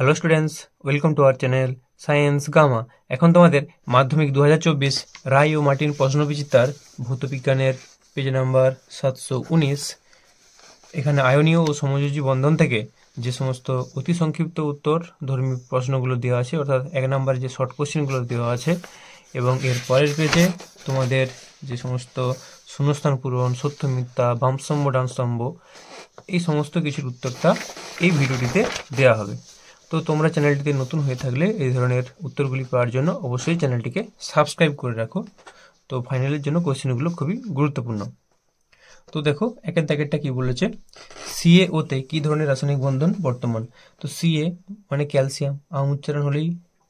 hello students welcome to our channel science gamma এখন তোমাদের মাধ্যমিক দু হাজার চব্বিশ রায় ও মার্টিন প্রশ্নবিচিতার ভৌতবিজ্ঞানের পেজ নাম্বার সাতশো উনিশ এখানে আয়নীয় ও সমযোজী বন্ধন থেকে যে সমস্ত অতি সংক্ষিপ্ত উত্তর ধর্মী প্রশ্নগুলো দেওয়া আছে অর্থাৎ এক নাম্বার যে শর্ট কোশ্চেনগুলো দেওয়া আছে এবং এর পরের পেজে তোমাদের যে সমস্ত শূন্যস্থান পূরণ সত্য মিথ্যা বামস্তম্ভ ডানস্তম্ভ এই সমস্ত কিছুর উত্তরটা এই ভিডিওটিতে দেওয়া হবে তো তোমরা চ্যানেলটিতে নতুন হয়ে থাকলে এই ধরনের উত্তরগুলি পাওয়ার জন্য অবশ্যই চ্যানেলটিকে সাবস্ক্রাইব করে রাখো তো ফাইনালের জন্য কোয়েশ্চেনগুলো খুবই গুরুত্বপূর্ণ তো দেখো একের দাগেরটা কি বলেছে সিএ ওতে কি ধরনের রাসায়নিক বন্ধন বর্তমান তো সিএ মানে ক্যালসিয়াম আম উচ্চারণ হলেই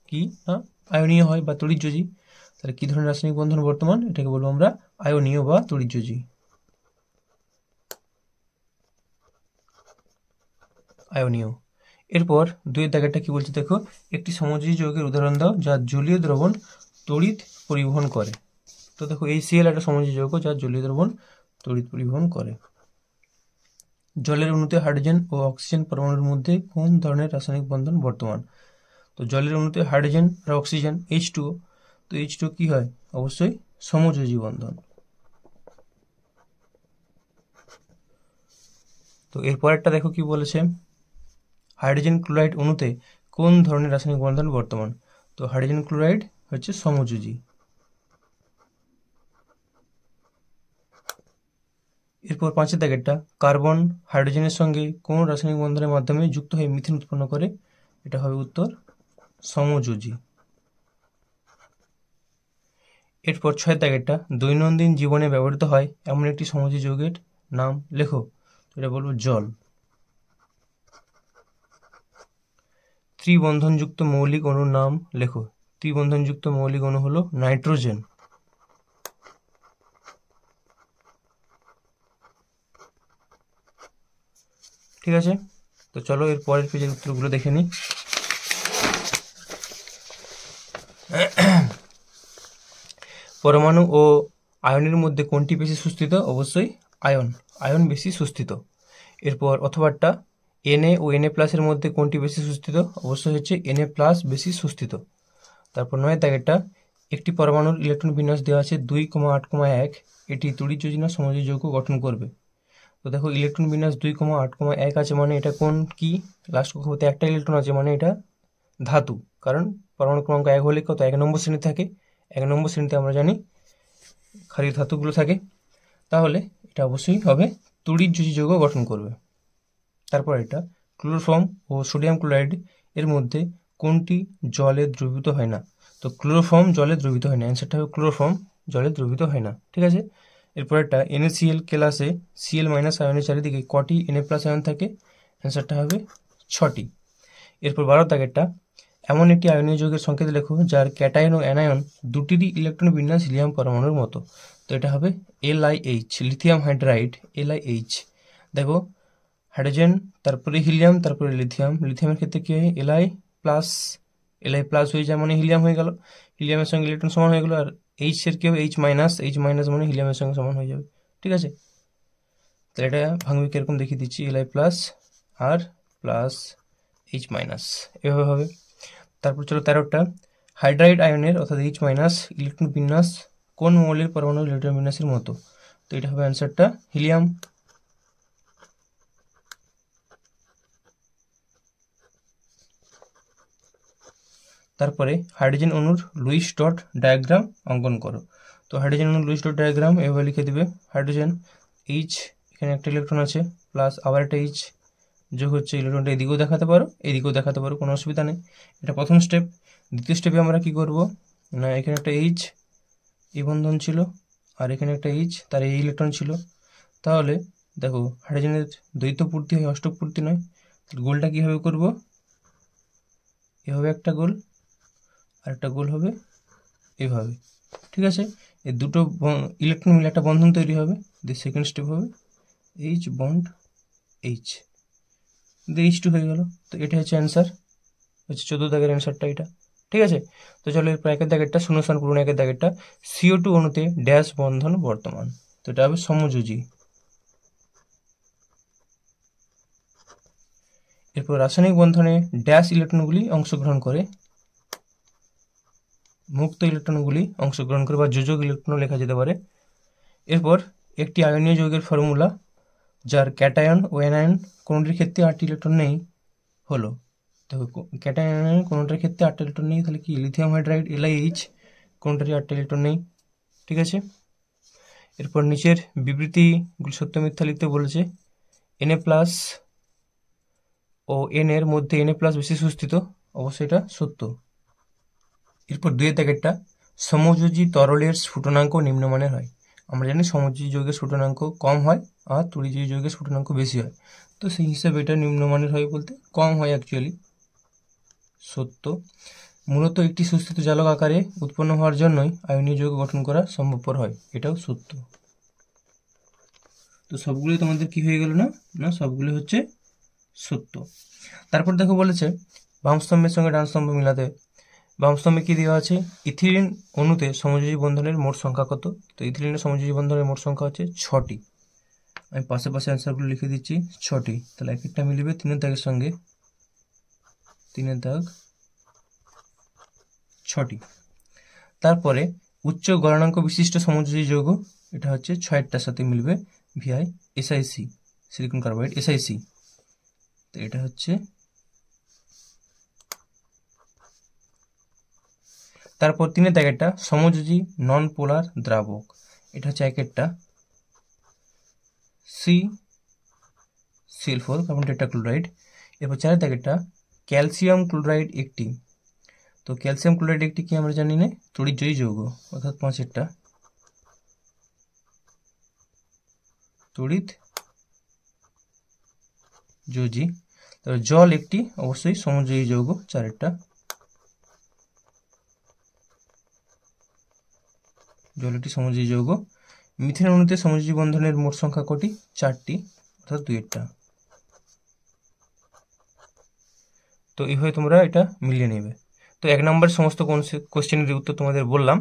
কি না আয়নীয় হয় বা তড়িৎযোজী তাহলে কি ধরনের রাসায়নিক বন্ধন বর্তমান এটাকে বলবো আমরা আয়নীয় বা তড়িৎযোজী আয়নীয় এরপর দুইয়ের দাগেরটা কি বলছে দেখো একটি সমযোজী যৌগের উদাহরণ দাও যা জলীয় দ্রবণ তড়িৎ পরিবহন করে তো দেখো এই সিএল একটা সমযোজী যৌগ যা জলীয় দ্রবণ তড়িৎ পরিবহন করে জলের অনুতে হাইড্রোজেন ও অক্সিজেন পরমাণুর মধ্যে কোন ধরনের রাসায়নিক বন্ধন বর্তমান তো জলের অনুতে হাইড্রোজেন আর অক্সিজেন এইচ টু তো এইচ টু কী হয় অবশ্যই সমযোজী বন্ধন তো এরপরেরটা দেখো কি বলেছে হাইড্রোজেন ক্লোরাইড অণুতে কোন ধরনের রাসায়নিক বন্ধন বর্তমান তো হাইড্রোজেন ক্লোরাইড হচ্ছে সমযোজী এরপর পাঁচের দাগেরটা কার্বন হাইড্রোজেনের সঙ্গে কোন রাসায়নিক বন্ধনের মাধ্যমে যুক্ত হয়ে মিথেন উৎপন্ন করে এটা হবে উত্তর সমযোজী এরপর ছয় দাগেরটা দৈনন্দিন জীবনে ব্যবহৃত হয় এমন একটি সমযোজী যৌগের নাম লেখো তো এটা বলবো জল ত্রিবন্ধনযুক্ত মৌলিক অণুর নাম লেখো ত্রিবন্ধনযুক্ত মৌলিক অণু হলো নাইট্রোজেন ঠিক আছে তো চলো এর পরের পেজের উত্তরগুলো দেখে নি পরমাণু ও আয়নের মধ্যে কোনটি বেশি সুস্থিত অবশ্যই আয়ন আয়ন বেশি সুস্থিত এরপর অথবাটা এনএ ও এনএ প্লাসের মধ্যে কোনটি বেশি সুস্থিত অবশ্যই হচ্ছে এনএ প্লাস বেশি সুস্থিত তারপর নয় দাগেরটা একটি পরমাণুর ইলেকট্রন বিন্যাস দেওয়া আছে দুই কমা আট কমা এক এটি তড়িৎ যোজনা সমাজের যোগ্য গঠন করবে তো দেখো ইলেকট্রন বিন্যাস দুই কমা আট কমা এক আছে মানে এটা কোন কি লাস্ট কক্ষপথে একটা ইলেকট্রন আছে মানে এটা ধাতু কারণ পরমাণু ক্রমাঙ্ক এক হলে কত এক নম্বর শ্রেণী থাকে এক নম্বর শ্রেণীতে আমরা জানি খালি ধাতুগুলো থাকে তাহলে এটা অবশ্যই হবে যোজি যোজযোগ্য গঠন করবে তারপর এটা ক্লোরোফর্ম ও সোডিয়াম ক্লোরাইড এর মধ্যে কোনটি জলে দ্রবীভূত হয় না তো ক্লোরোফর্ম জলে দ্রবীভূত হয় না অ্যান্সারটা হবে ক্লোরোফর্ম জলে দ্রবীভূত হয় না ঠিক আছে এরপর একটা এনএসিএল ক্লাসে সিএল মাইনাস আয়নের চারিদিকে কটি এনএ প্লাস আয়ন থাকে অ্যান্সারটা হবে ছটি এরপর বারো তাকেরটা এমন একটি আয়নীয় যৌগের সংকেত লেখো যার ক্যাটায়ন ও অ্যানায়ন দুটিরই ইলেকট্রন বিন্যাস হিলিয়াম পরমাণুর মতো তো এটা হবে L I H lithium hydride L I H দেখো हाइड्रोजन তারপরে হিলিয়াম তারপরে লিথিয়াম লিথিয়ামের ক্ষেত্রে কি হয় এলআই প্লাস এলআই প্লাস হয়ে যায় মানে হিলিয়াম হয়ে গেল হিলিয়ামের সঙ্গে ইলেকট্রন সমান হয়ে গেল আর এইচ এর কি হবে এইচ মাইনাস এইচ মাইনাস মানে হিলিয়ামের সঙ্গে সমান হয়ে যাবে ঠিক আছে তাহলে এটা ভাঙবে কীরকম দেখিয়ে দিচ্ছি এলআই প্লাস আর প্লাস এইচ মাইনাস এভাবে হবে তারপর চলো তেরোটা হাইড্রাইড আয়নের অর্থাৎ এইচ মাইনাস ইলেকট্রন বিন্যাস কোন মৌলের পরমাণু ইলেকট্রন বিন্যাসের মতো তো এটা হবে অ্যান্সারটা হিলিয়াম তারপরে হাইড্রোজেন অনুর লুইস ডট ডায়াগ্রাম অঙ্কন করো তো হাইড্রোজেন অনুর লুইস ডট ডায়াগ্রাম এভাবে লিখে দেবে হাইড্রোজেন এইচ এখানে একটা ইলেকট্রন আছে প্লাস আবার একটা এইচ যোগ হচ্ছে ইলেকট্রনটা এদিকেও দেখাতে পারো এদিকেও দেখাতে পারো কোনো অসুবিধা নেই এটা প্রথম স্টেপ দ্বিতীয় স্টেপে আমরা কি করব না এখানে একটা এইচ এই বন্ধন ছিল আর এখানে একটা এইচ তার এই ইলেকট্রন ছিল তাহলে দেখো হাইড্রোজেনের দ্বৈত পূর্তি হয় অষ্টক পূর্তি নয় গোলটা কীভাবে করব এভাবে একটা গোল আরেকটা গোল হবে এভাবে ঠিক আছে এই দুটো ইলেকট্রন মিলে একটা বন্ধন তৈরি হবে দি সেকেন্ড স্টেপ হবে এইচ বন্ড এইচ দিয়ে এইচ টু হয়ে গেল তো এটা হচ্ছে অ্যান্সার হচ্ছে চোদ্দো দাগের অ্যান্সারটা এটা ঠিক আছে তো চলো এরপর একের দাগেরটা শূন্যস্থান করুন একের দাগেরটা সিও টু অনুতে ড্যাশ বন্ধন বর্তমান তো এটা হবে সমযোজী এরপর রাসায়নিক বন্ধনে ড্যাশ ইলেকট্রনগুলি অংশগ্রহণ করে মুক্ত ইলেকট্রনগুলি অংশগ্রহণ করে বা যোজক ইলেকট্রন লেখা যেতে পারে এরপর একটি আয়নীয় যৌগের ফর্মুলা যার ক্যাটায়ন ও অ্যানায়ন কোনোটির ক্ষেত্রে আটটি ইলেকট্রন নেই হলো দেখো ক্যাটায়ন অ্যানায়ন কোনোটার ক্ষেত্রে আটটি ইলেকট্রন নেই তাহলে কি লিথিয়াম হাইড্রাইড এলআইএইচ কোনোটারই আটটি ইলেকট্রন নেই ঠিক আছে এরপর নিচের বিবৃতিগুলি সত্য মিথ্যা লিখতে বলেছে এনএ প্লাস ও এন এর মধ্যে এনএ প্লাস বেশি সুস্থিত অবশ্যই এটা সত্য এরপর দুয়ের প্যাকেটটা সমযোজী তরলের স্ফুটনাঙ্ক নিম্নমানের হয় আমরা জানি সমযোজী যৌগের স্ফুটনাঙ্ক কম হয় আর তরিযোজী যৌগের স্ফুটনাঙ্ক বেশি হয় তো সেই হিসাবে এটা নিম্নমানের হয় বলতে কম হয় অ্যাকচুয়ালি সত্য মূলত একটি সুস্থিত জালক আকারে উৎপন্ন হওয়ার জন্যই আয়নীয় যৌগ গঠন করা সম্ভবপর হয় এটাও সত্য তো সবগুলো তোমাদের কি হয়ে গেল না না সবগুলো হচ্ছে সত্য তারপর দেখো বলেছে বাম স্তম্ভের সঙ্গে ডান স্তম্ভ মিলাতে বামস্তম্ভে কী দেওয়া আছে ইথিলিন অণুতে সমযোজী বন্ধনের মোট সংখ্যা কত তো ইথিলিনের সমযোজী বন্ধনের মোট সংখ্যা হচ্ছে ছটি আমি পাশে পাশে অ্যান্সারগুলো লিখে দিচ্ছি ছটি তাহলে এক একটা মিলিবে তিনের দাগের সঙ্গে তিনের দাগ ছটি তারপরে উচ্চ গণনাঙ্ক বিশিষ্ট সমযোজী যৌগ এটা হচ্ছে ছয়টার সাথে মিলবে VI SIC silicon carbide SIC তো এটা হচ্ছে তার পর তিনটা একটা সমযোজী নন পোলার দ্রাবক এটা চ্যাকারটা সি সিলভার কমপোনেন্টা ক্লোরাইড এর পর চারটা একটা ক্যালসিয়াম ক্লোরাইড একটি তো ক্যালসিয়াম ক্লোরাইড একটি কি আমরা জানি না थोड़ी જોઈજો अर्थात पांचটা তড়িৎ যোজী জল একটি অবশ্যই সমযোজী যৌগ চারটা জলটি সমযোজী যৌগ মিথেন অণুতে সমযোজী বন্ধনের মোট সংখ্যা কটি চারটি অর্থাৎ দুইয়েরটা তো এইভাবে তোমরা এটা মিলিয়ে নেবে তো এক নম্বরের সমস্ত কোশ্চেনের উত্তর তোমাদের বললাম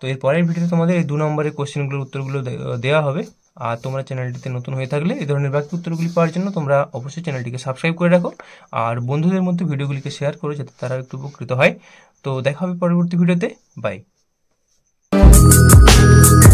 তো এর পরের ভিডিওতে তোমাদের এই দু নম্বরের কোশ্চেনগুলোর উত্তরগুলো দেওয়া হবে আর তোমরা চ্যানেলটিতে নতুন হয়ে থাকলে এই ধরনের বাকি উত্তরগুলি পাওয়ার জন্য তোমরা অবশ্যই চ্যানেলটিকে সাবস্ক্রাইব করে রাখো আর বন্ধুদের মধ্যে ভিডিওগুলিকে শেয়ার করো যাতে তারা একটু উপকৃত হয় তো দেখা হবে পরবর্তী ভিডিওতে বাই Música